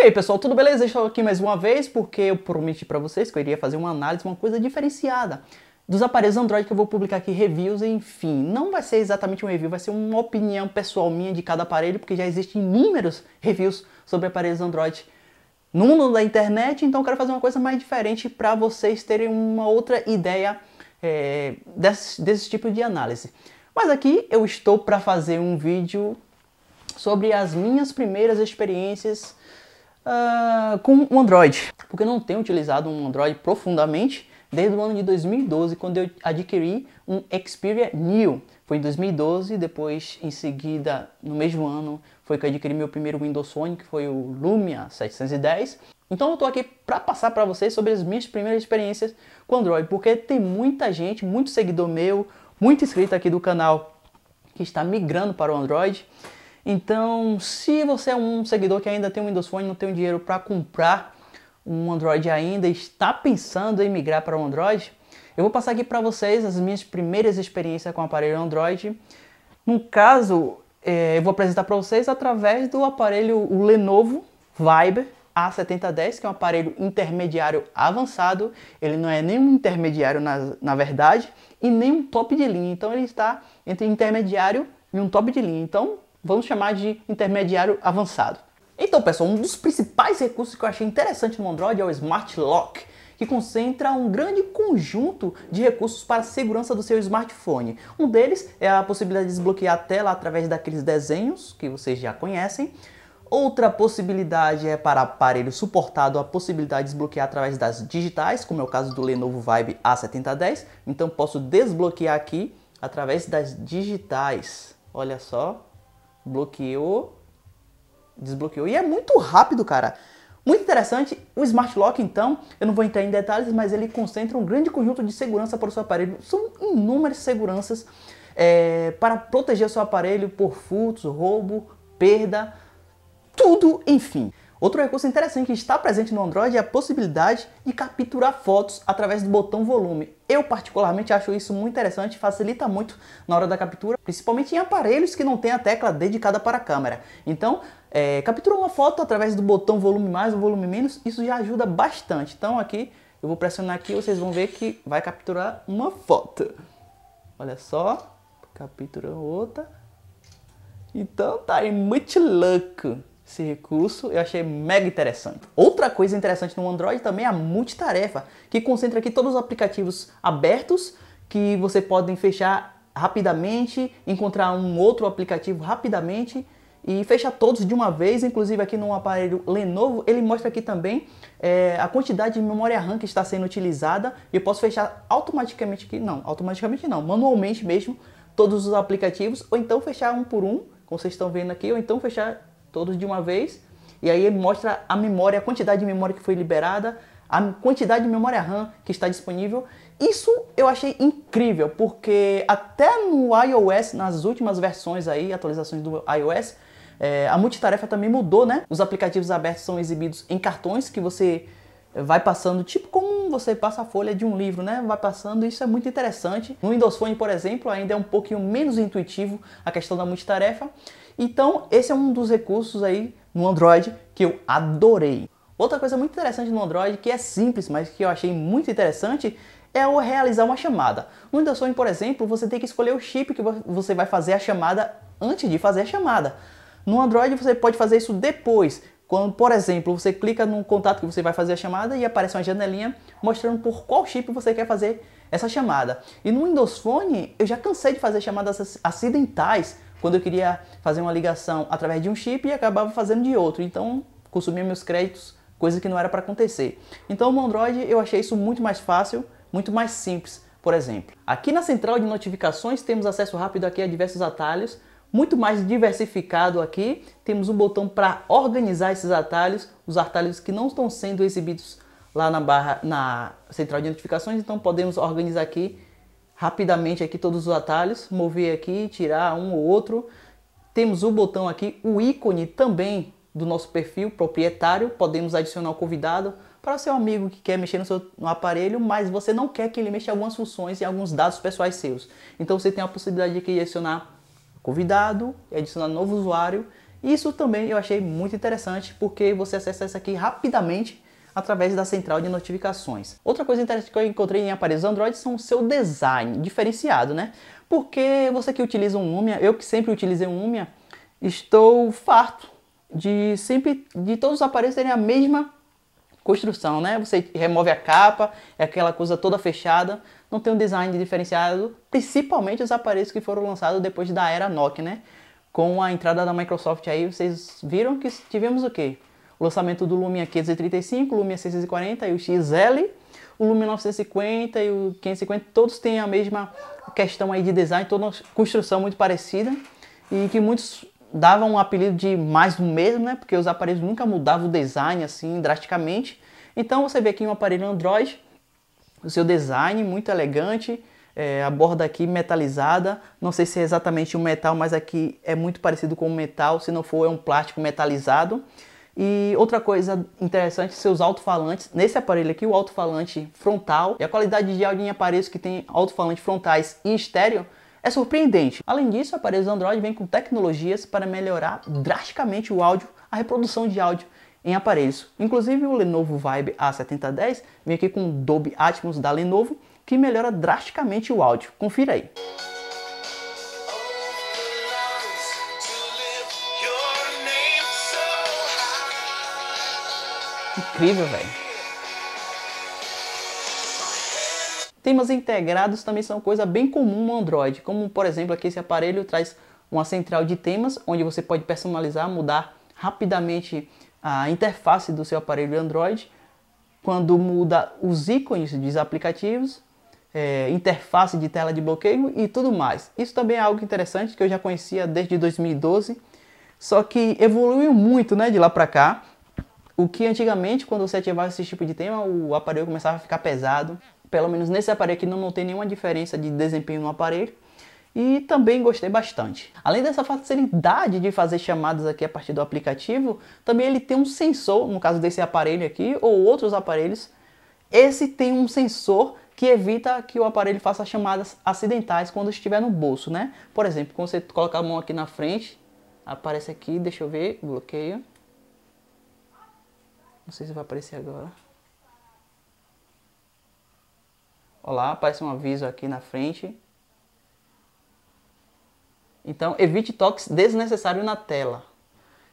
E aí, pessoal, tudo beleza? Estou aqui mais uma vez porque eu prometi para vocês que eu iria fazer uma análise, uma coisa diferenciada dos aparelhos Android que eu vou publicar aqui reviews, enfim. Não vai ser exatamente um review, vai ser uma opinião pessoal minha de cada aparelho, porque já existem inúmeros reviews sobre aparelhos Android no mundo da internet, então eu quero fazer uma coisa mais diferente para vocês terem uma outra ideia é, desse, desse tipo de análise. Mas aqui eu estou para fazer um vídeo sobre as minhas primeiras experiências uh, com o Android, porque eu não tenho utilizado um Android profundamente desde o ano de 2012, quando eu adquiri um Xperia New. Foi em 2012, depois em seguida, no mesmo ano, foi que eu adquiri meu primeiro Windows Phone, que foi o Lumia 710. Então eu tô aqui para passar para vocês sobre as minhas primeiras experiências com Android, porque tem muita gente, muito seguidor meu, muito inscrito aqui do canal que está migrando para o Android. Então, se você é um seguidor que ainda tem um Windows Phone, não tem um dinheiro para comprar um Android ainda, está pensando em migrar para o um Android, eu vou passar aqui para vocês as minhas primeiras experiências com o aparelho Android. No caso, é, eu vou apresentar para vocês através do aparelho Lenovo Viber A7010, que é um aparelho intermediário avançado. Ele não é nem um intermediário na, na verdade e nem um top de linha. Então ele está entre intermediário e um top de linha. Então Vamos chamar de intermediário avançado. Então, pessoal, um dos principais recursos que eu achei interessante no Android é o Smart Lock, que concentra um grande conjunto de recursos para a segurança do seu smartphone. Um deles é a possibilidade de desbloquear a tela através daqueles desenhos que vocês já conhecem. Outra possibilidade é para aparelho suportado a possibilidade de desbloquear através das digitais, como é o caso do Lenovo Vibe A7010. Então posso desbloquear aqui através das digitais. Olha só, bloqueou, desbloqueou. E é muito rápido, cara. Muito interessante, o Smart Lock então, eu não vou entrar em detalhes, mas ele concentra um grande conjunto de segurança para o seu aparelho. São inúmeras seguranças é, para proteger o seu aparelho por furtos, roubo, perda, tudo, enfim. Outro recurso interessante que está presente no Android é a possibilidade de capturar fotos através do botão volume. Eu particularmente acho isso muito interessante, facilita muito na hora da captura, principalmente em aparelhos que não têm a tecla dedicada para a câmera. Então, é, capturar uma foto através do botão volume mais ou volume menos, isso já ajuda bastante. Então aqui, eu vou pressionar aqui, vocês vão ver que vai capturar uma foto. Olha só, capturou outra. Então tá aí, muito louco esse recurso, eu achei mega interessante. Outra coisa interessante no Android também é a multitarefa, que concentra aqui todos os aplicativos abertos que você pode fechar rapidamente, encontrar um outro aplicativo rapidamente e fechar todos de uma vez, inclusive aqui no aparelho Lenovo, ele mostra aqui também é, a quantidade de memória RAM que está sendo utilizada e eu posso fechar automaticamente aqui, não, automaticamente não, manualmente mesmo, todos os aplicativos, ou então fechar um por um, como vocês estão vendo aqui, ou então fechar todos de uma vez. E aí mostra a memória, a quantidade de memória que foi liberada, a quantidade de memória RAM que está disponível. Isso eu achei incrível, porque até no iOS, nas últimas versões aí, atualizações do iOS, é, a multitarefa também mudou, né? Os aplicativos abertos são exibidos em cartões que você vai passando, tipo como você passa a folha de um livro, né? Vai passando, isso é muito interessante. No Windows Phone, por exemplo, ainda é um pouquinho menos intuitivo a questão da multitarefa. Então, esse é um dos recursos aí no Android que eu adorei. Outra coisa muito interessante no Android, que é simples, mas que eu achei muito interessante, é o realizar uma chamada. No Windows por exemplo, você tem que escolher o chip que você vai fazer a chamada antes de fazer a chamada. No Android você pode fazer isso depois. Quando, por exemplo, você clica no contato que você vai fazer a chamada e aparece uma janelinha mostrando por qual chip você quer fazer essa chamada. E no Windows Phone, eu já cansei de fazer chamadas acidentais quando eu queria fazer uma ligação através de um chip e acabava fazendo de outro. Então, consumia meus créditos, coisa que não era para acontecer. Então, no Android, eu achei isso muito mais fácil, muito mais simples, por exemplo. Aqui na central de notificações, temos acesso rápido aqui a diversos atalhos, muito mais diversificado aqui. Temos um botão para organizar esses atalhos, os atalhos que não estão sendo exibidos lá na barra na central de notificações, então podemos organizar aqui rapidamente aqui todos os atalhos, mover aqui, tirar um ou outro. Temos o botão aqui, o ícone também do nosso perfil proprietário, podemos adicionar o convidado para seu amigo que quer mexer no seu no aparelho, mas você não quer que ele mexa algumas funções e alguns dados pessoais seus. Então você tem a possibilidade de adicionar convidado, adicionar novo usuário. Isso também eu achei muito interessante porque você acessa isso aqui rapidamente através da central de notificações. Outra coisa interessante que eu encontrei em aparelhos Android são o seu design diferenciado, né? Porque você que utiliza um Lumia, eu que sempre utilizei um Lumia, estou farto de sempre de todos os aparelhos terem a mesma construção, né? Você remove a capa, é aquela coisa toda fechada, não tem um design diferenciado, principalmente os aparelhos que foram lançados depois da era Nokia, né? Com a entrada da Microsoft aí, vocês viram que tivemos o quê? O lançamento do Lumia 535, Lumia 640 e o XL, o Lumia 950 e o 550, todos têm a mesma questão aí de design, toda uma construção muito parecida e que muitos davam um apelido de mais do mesmo, né? Porque os aparelhos nunca mudavam o design assim drasticamente. Então você vê aqui um aparelho Android, o seu design muito elegante, é, a borda aqui metalizada, não sei se é exatamente um metal, mas aqui é muito parecido com um metal, se não for é um plástico metalizado. E outra coisa interessante, seus alto-falantes. Nesse aparelho aqui, o alto-falante frontal e a qualidade de áudio em aparelhos que tem alto-falantes frontais e estéreo é surpreendente. Além disso, aparelhos Android vêm com tecnologias para melhorar drasticamente o áudio, a reprodução de áudio em aparelhos. Inclusive o Lenovo Vibe A7010 vem aqui com o Dolby Atmos da Lenovo, que melhora drasticamente o áudio. Confira aí. incrível, velho. Temas integrados também são coisa bem comum no Android, como por exemplo aqui esse aparelho traz uma central de temas onde você pode personalizar, mudar rapidamente a interface do seu aparelho Android, quando muda os ícones dos aplicativos, é, interface de tela de bloqueio e tudo mais. Isso também é algo interessante que eu já conhecia desde 2012, só que evoluiu muito né, de lá para cá. O que antigamente, quando você ativava esse tipo de tema, o aparelho começava a ficar pesado. Pelo menos nesse aparelho aqui não, tem nenhuma diferença de desempenho no aparelho. E também gostei bastante. Além dessa facilidade de fazer chamadas aqui a partir do aplicativo, também ele tem um sensor, no caso desse aparelho aqui, ou outros aparelhos. Esse tem um sensor que evita que o aparelho faça chamadas acidentais quando estiver no bolso, né? Por exemplo, quando você coloca a mão aqui na frente, aparece aqui, deixa eu ver, bloqueio. Não sei se vai aparecer agora. Olá, aparece um aviso aqui na frente. Então, evite toques desnecessários na tela.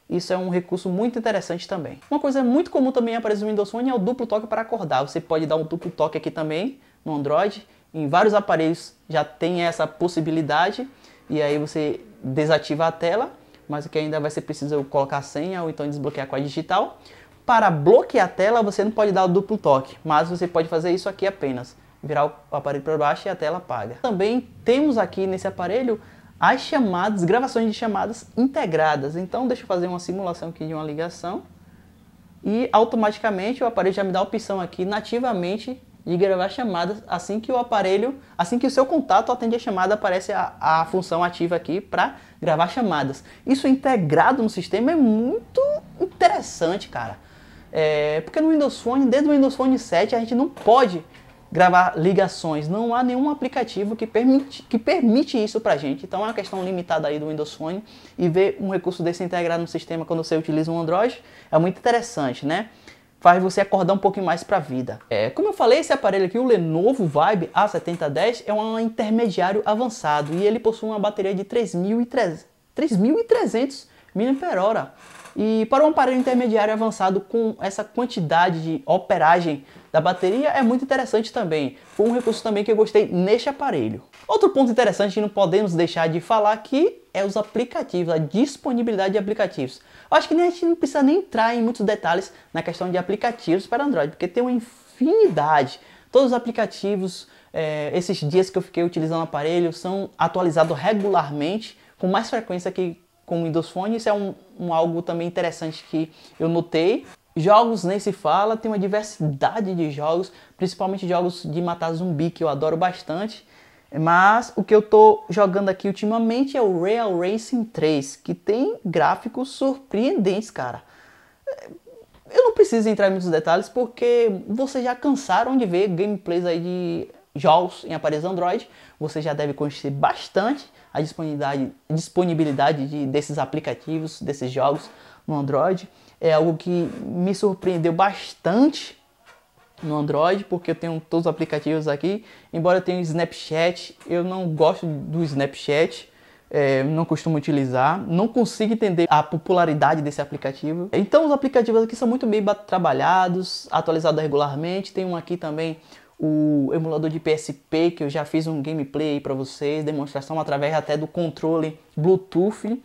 Isso é um recurso muito interessante também. Uma coisa muito comum também aparece no Windows Phone é o duplo toque para acordar. Você pode dar um duplo toque aqui também no Android. Em vários aparelhos já tem essa possibilidade. E aí você desativa a tela, mas o que ainda vai ser preciso é colocar a senha ou então desbloquear com a digital. Para bloquear a tela, você não pode dar o duplo toque, mas você pode fazer isso aqui apenas. Virar o aparelho para baixo e a tela apaga. Também temos aqui nesse aparelho as chamadas, gravações de chamadas integradas. Então deixa eu fazer uma simulação aqui de uma ligação e automaticamente o aparelho já me dá a opção aqui nativamente de gravar chamadas assim que o aparelho, assim que o seu contato atende a chamada, aparece a, a função ativa aqui para gravar chamadas. Isso integrado no sistema é muito interessante, cara. É, porque no Windows Phone, desde o Windows Phone 7, a gente não pode gravar ligações. Não há nenhum aplicativo que permite, que permite isso pra gente. Então é uma questão limitada aí do Windows Phone. E ver um recurso desse integrado no sistema quando você utiliza um Android é muito interessante, né? Faz você acordar um pouquinho mais para a vida. É, como eu falei, esse aparelho aqui, o Lenovo Vibe A7010, é um intermediário avançado e ele possui uma bateria de 3.300 mAh. E para um aparelho intermediário avançado com essa quantidade de operagem da bateria é muito interessante também. Foi um recurso também que eu gostei neste aparelho. Outro ponto interessante que não podemos deixar de falar aqui é os aplicativos, a disponibilidade de aplicativos. Eu acho que a gente não precisa nem entrar em muitos detalhes na questão de aplicativos para Android, porque tem uma infinidade. Todos os aplicativos, é, esses dias que eu fiquei utilizando o aparelho, são atualizados regularmente, com mais frequência que com Windows Phone. Isso é um, um algo também interessante que eu notei. Jogos nem se fala, tem uma diversidade de jogos, principalmente jogos de matar zumbi que eu adoro bastante. Mas o que eu tô jogando aqui ultimamente é o Real Racing 3, que tem gráficos surpreendentes, cara. Eu não preciso entrar em muitos detalhes porque vocês já cansaram de ver gameplays aí de JAWS em aparelhos Android, você já deve conhecer bastante a disponibilidade, disponibilidade de, desses aplicativos, desses jogos no Android. É algo que me surpreendeu bastante no Android, porque eu tenho todos os aplicativos aqui. Embora eu tenha Snapchat, eu não gosto do Snapchat. É, não costumo utilizar, não consigo entender a popularidade desse aplicativo. Então os aplicativos aqui são muito bem trabalhados, atualizados regularmente. Tem um aqui também o emulador de PSP, que eu já fiz um gameplay para vocês, demonstração através até do controle Bluetooth.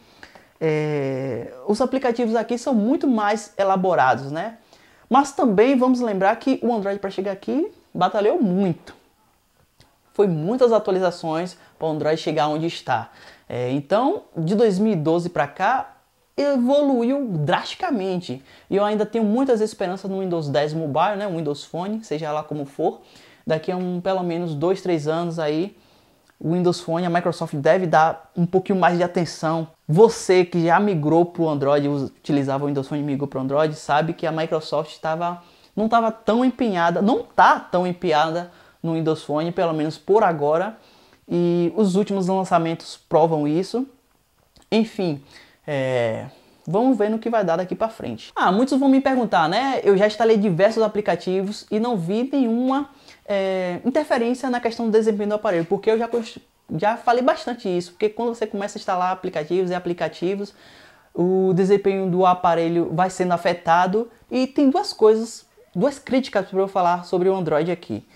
É, os aplicativos aqui são muito mais elaborados, né? Mas também vamos lembrar que o Android para chegar aqui batalhou muito. Foi muitas atualizações para o Android chegar onde está. É, então, de 2012 para cá, evoluiu drasticamente. E eu ainda tenho muitas esperanças no Windows 10 Mobile, né, Windows Phone, seja lá como for. Daqui a um, pelo menos dois, três anos aí, o Windows Phone, a Microsoft deve dar um pouquinho mais de atenção. Você que já migrou para o Android, utilizava o Windows Phone e migrou para o Android, sabe que a Microsoft estava não estava tão empenhada, não está tão empenhada no Windows Phone, pelo menos por agora. E os últimos lançamentos provam isso. Enfim, é... Vamos ver no que vai dar daqui para frente. Ah, muitos vão me perguntar, né? Eu já instalei diversos aplicativos e não vi nenhuma é, interferência na questão do desempenho do aparelho, porque eu já, já falei bastante isso, porque quando você começa a instalar aplicativos e aplicativos, o desempenho do aparelho vai sendo afetado e tem duas coisas, duas críticas para eu falar sobre o Android aqui.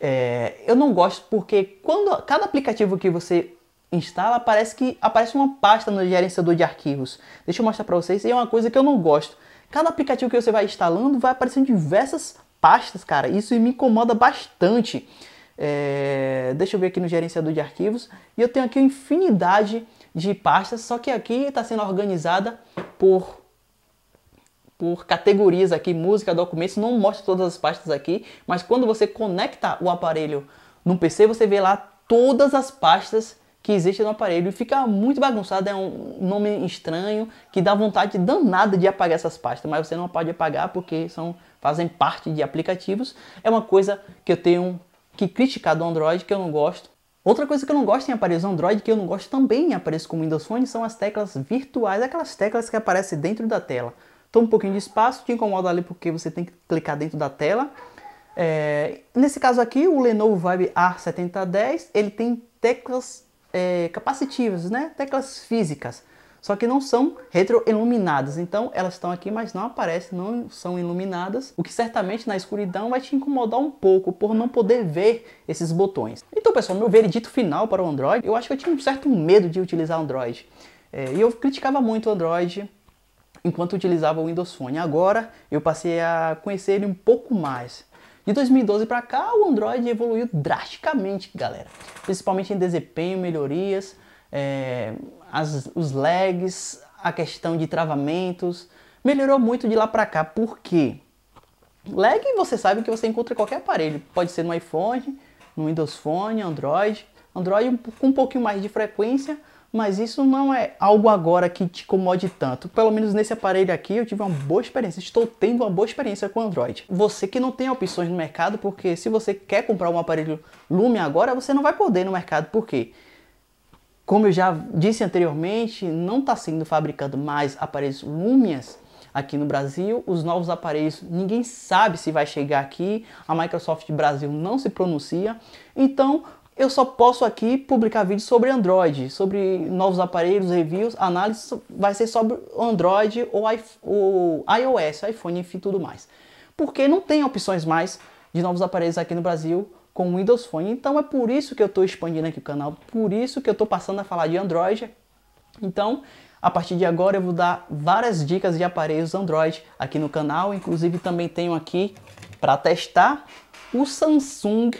É, eu não gosto porque quando cada aplicativo que você instala, parece que aparece uma pasta no gerenciador de arquivos. Deixa eu mostrar para vocês, e é uma coisa que eu não gosto. Cada aplicativo que você vai instalando vai aparecendo diversas pastas, cara. Isso me incomoda bastante. É... Deixa eu ver aqui no gerenciador de arquivos. E eu tenho aqui uma infinidade de pastas, só que aqui está sendo organizada por por categorias aqui, música, documentos, não mostra todas as pastas aqui, mas quando você conecta o aparelho no PC, você vê lá todas as pastas que existe no aparelho e fica muito bagunçado, é um nome estranho que dá vontade danada de apagar essas pastas, mas você não pode apagar porque são fazem parte de aplicativos. É uma coisa que eu tenho que criticar do Android que eu não gosto. Outra coisa que eu não gosto em aparelhos Android, que eu não gosto também em aparelhos como Windows Phone, são as teclas virtuais, aquelas teclas que aparecem dentro da tela. Toma um pouquinho de espaço, te incomoda ali porque você tem que clicar dentro da tela. É... Nesse caso aqui, o Lenovo Vibe A7010, ele tem teclas é, capacitivas, né? teclas físicas, só que não são retroiluminadas. Então elas estão aqui, mas não aparecem, não são iluminadas, o que certamente na escuridão vai te incomodar um pouco por não poder ver esses botões. Então pessoal, meu veredito final para o Android, eu acho que eu tinha um certo medo de utilizar Android. É, e eu criticava muito o Android, enquanto utilizava o Windows Phone. Agora eu passei a conhecer ele um pouco mais. De 2012 para cá, o Android evoluiu drasticamente, galera. Principalmente em desempenho, melhorias, é, as, os lags, a questão de travamentos. Melhorou muito de lá para cá. Por quê? Lag você sabe que você encontra em qualquer aparelho. Pode ser no iPhone, no Windows Phone, Android. Android com um pouquinho mais de frequência, mas isso não é algo agora que te incomode tanto. Pelo menos nesse aparelho aqui eu tive uma boa experiência, estou tendo uma boa experiência com Android. Você que não tem opções no mercado, porque se você quer comprar um aparelho Lumia agora, você não vai poder no mercado, por quê? Como eu já disse anteriormente, não está sendo fabricado mais aparelhos Lumias aqui no Brasil. Os novos aparelhos, ninguém sabe se vai chegar aqui. A Microsoft Brasil não se pronuncia. Então, eu só posso aqui publicar vídeos sobre Android, sobre novos aparelhos, reviews, análise vai ser sobre Android ou iOS, iPhone e tudo mais. Porque não tem opções mais de novos aparelhos aqui no Brasil com o Windows Phone. Então é por isso que eu estou expandindo aqui o canal, por isso que eu estou passando a falar de Android. Então, a partir de agora eu vou dar várias dicas de aparelhos Android aqui no canal. Inclusive também tenho aqui para testar o Samsung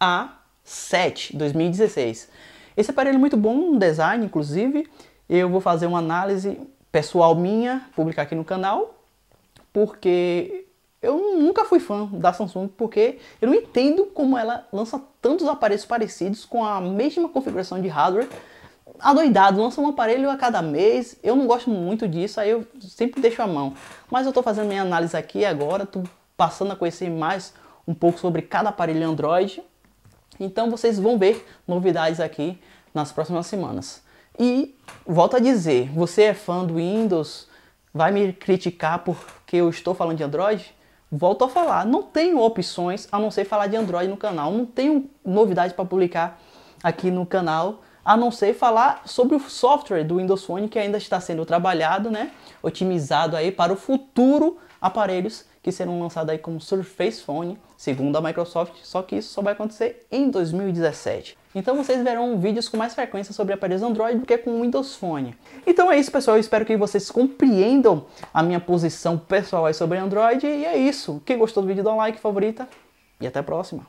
A 7, 2016. Esse aparelho é muito bom, um design inclusive. Eu vou fazer uma análise pessoal minha, publicar aqui no canal, porque eu nunca fui fã da Samsung, porque eu não entendo como ela lança tantos aparelhos parecidos com a mesma configuração de hardware. Adoidado, lança um aparelho a cada mês. Eu não gosto muito disso, aí eu sempre deixo a mão. Mas eu estou fazendo minha análise aqui agora, tô passando a conhecer mais um pouco sobre cada aparelho Android. Então vocês vão ver novidades aqui nas próximas semanas. E volto a dizer, você é fã do Windows, vai me criticar porque eu estou falando de Android? Volto a falar, não tenho opções a não ser falar de Android no canal, não tenho novidade para publicar aqui no canal, a não ser falar sobre o software do Windows Phone que ainda está sendo trabalhado, né? Otimizado aí para o futuro aparelhos que serão lançados aí como Surface Phone, segundo a Microsoft, só que isso só vai acontecer em 2017. Então vocês verão vídeos com mais frequência sobre aparelhos Android do que com Windows Phone. Então é isso, pessoal. Eu espero que vocês compreendam a minha posição pessoal aí sobre Android. E é isso. Quem gostou do vídeo, dá um like, favorita. E até a próxima.